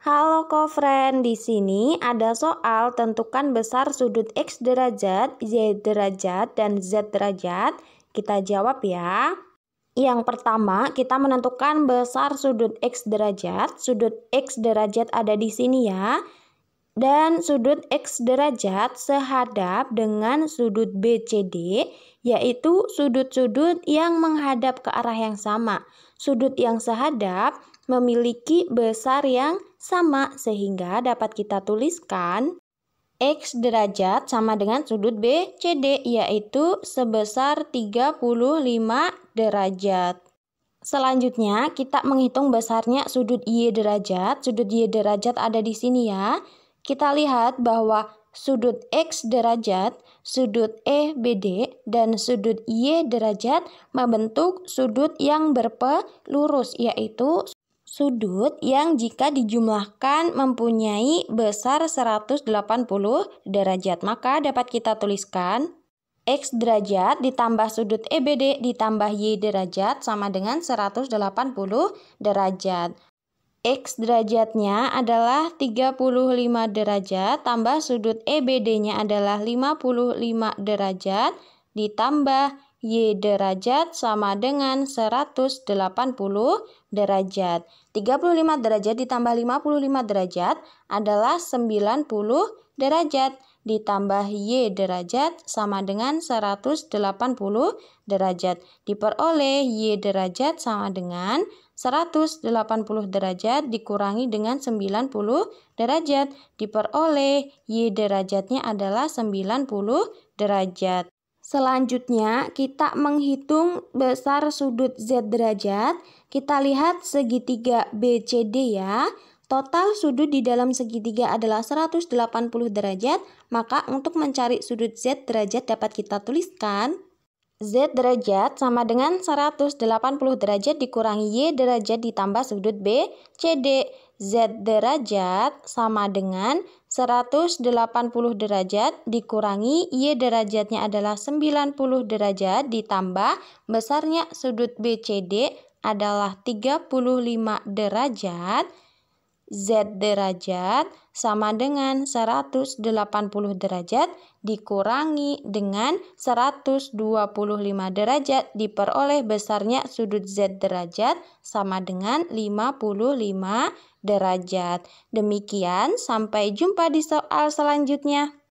Halo kofren, di sini ada soal tentukan besar sudut X derajat, Y derajat, dan Z derajat. Kita jawab ya. Yang pertama, kita menentukan besar sudut X derajat. Sudut X derajat ada di sini ya. Dan sudut X derajat sehadap dengan sudut BCD, yaitu sudut-sudut yang menghadap ke arah yang sama. Sudut yang sehadap memiliki besar yang sama sehingga dapat kita tuliskan X derajat sama dengan sudut BCD yaitu sebesar 35 derajat. Selanjutnya kita menghitung besarnya sudut Y derajat. Sudut Y derajat ada di sini ya. Kita lihat bahwa sudut X derajat, sudut EBD, dan sudut Y derajat membentuk sudut yang berpelurus yaitu sudut yang jika dijumlahkan mempunyai besar 180 derajat. Maka dapat kita tuliskan X derajat ditambah sudut EBD ditambah Y derajat sama dengan 180 derajat. X derajatnya adalah 35 derajat tambah sudut EBD-nya adalah 55 derajat ditambah Y derajat sama dengan 180 derajat. 35 derajat ditambah 55 derajat adalah 90 derajat. Ditambah Y derajat sama dengan 180 derajat. Diperoleh Y derajat sama dengan 180 derajat dikurangi dengan 90 derajat. Diperoleh Y derajatnya adalah 90 derajat. Selanjutnya, kita menghitung besar sudut Z derajat. Kita lihat segitiga BCD ya. Total sudut di dalam segitiga adalah 180 derajat, maka untuk mencari sudut Z derajat dapat kita tuliskan Z derajat sama dengan 180 derajat dikurangi Y derajat ditambah sudut B, CD. Z derajat sama dengan 180 derajat dikurangi Y derajatnya adalah 90 derajat ditambah besarnya sudut BCD adalah 35 derajat Z derajat sama dengan 180 derajat dikurangi dengan 125 derajat diperoleh besarnya sudut Z derajat sama dengan 55 derajat. Demikian, sampai jumpa di soal selanjutnya.